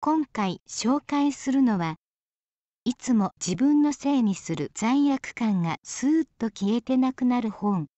今回紹介するのはいつも自分のせいにする罪悪感がスーッと消えてなくなる本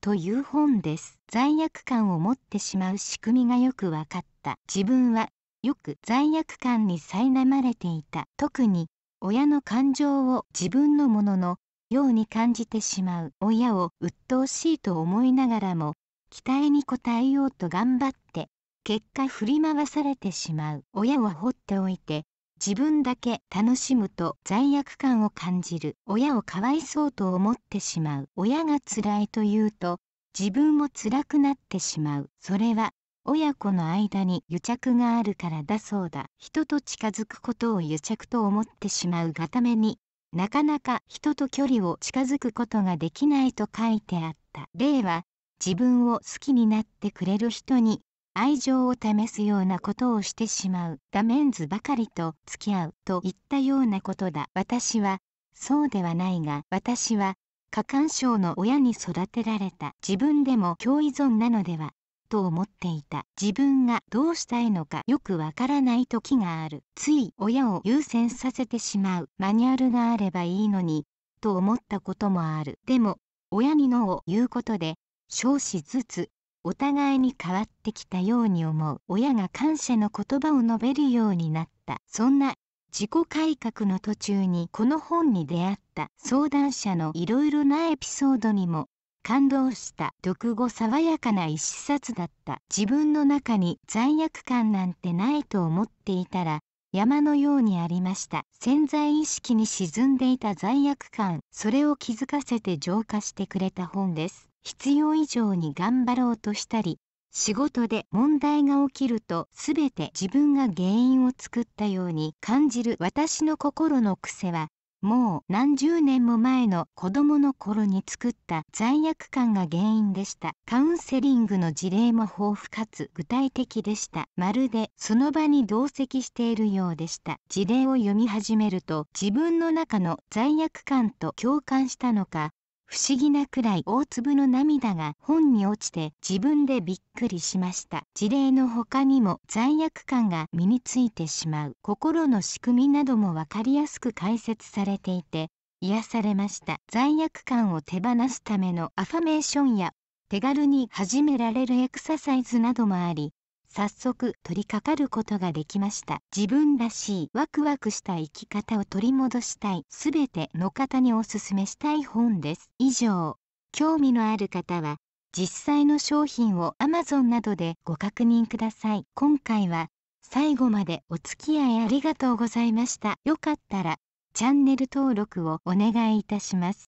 という本です罪悪感を持ってしまう仕組みがよく分かった自分はよく罪悪感に苛まれていた特に親の感情を自分のもののように感じてしまう親を鬱陶しいと思いながらも期待に応えようと頑張って結果振り回されてしまう親を放っておいて自分だけ楽しむと罪悪感を感じる親をかわいそうと思ってしまう親がつらいというと自分もつらくなってしまうそれは親子の間に癒着があるからだそうだ人と近づくことを癒着と思ってしまうがためになかなか人と距離を近づくことができないと書いてあった例は自分を好きになってくれる人に愛情を試すようなことをしてしまうダメンズばかりと付き合うといったようなことだ私はそうではないが私は過干渉の親に育てられた自分でも共依存なのではと思っていた自分がどうしたいのかよくわからない時があるつい親を優先させてしまうマニュアルがあればいいのにと思ったこともあるでも親にのを言うことで少しずつお互いに変わってきたように思う親が感謝の言葉を述べるようになったそんな自己改革の途中にこの本に出会った相談者のいろいろなエピソードにも感動した読後爽やかな一冊だった自分の中に罪悪感なんてないと思っていたら山のようにありました潜在意識に沈んでいた罪悪感それを気づかせて浄化してくれた本です必要以上に頑張ろうとしたり仕事で問題が起きると全て自分が原因を作ったように感じる私の心の癖はもう何十年も前の子供の頃に作った罪悪感が原因でしたカウンセリングの事例も豊富かつ具体的でしたまるでその場に同席しているようでした事例を読み始めると自分の中の罪悪感と共感したのか不思議なくらい大粒の涙が本に落ちて自分でびっくりしました事例の他にも罪悪感が身についてしまう心の仕組みなども分かりやすく解説されていて癒されました罪悪感を手放すためのアファメーションや手軽に始められるエクササイズなどもあり早速取り掛かることができました自分らしいワクワクした生き方を取り戻したいすべての方におすすめしたい本です以上興味のある方は実際の商品を Amazon などでご確認ください今回は最後までお付き合いありがとうございましたよかったらチャンネル登録をお願いいたします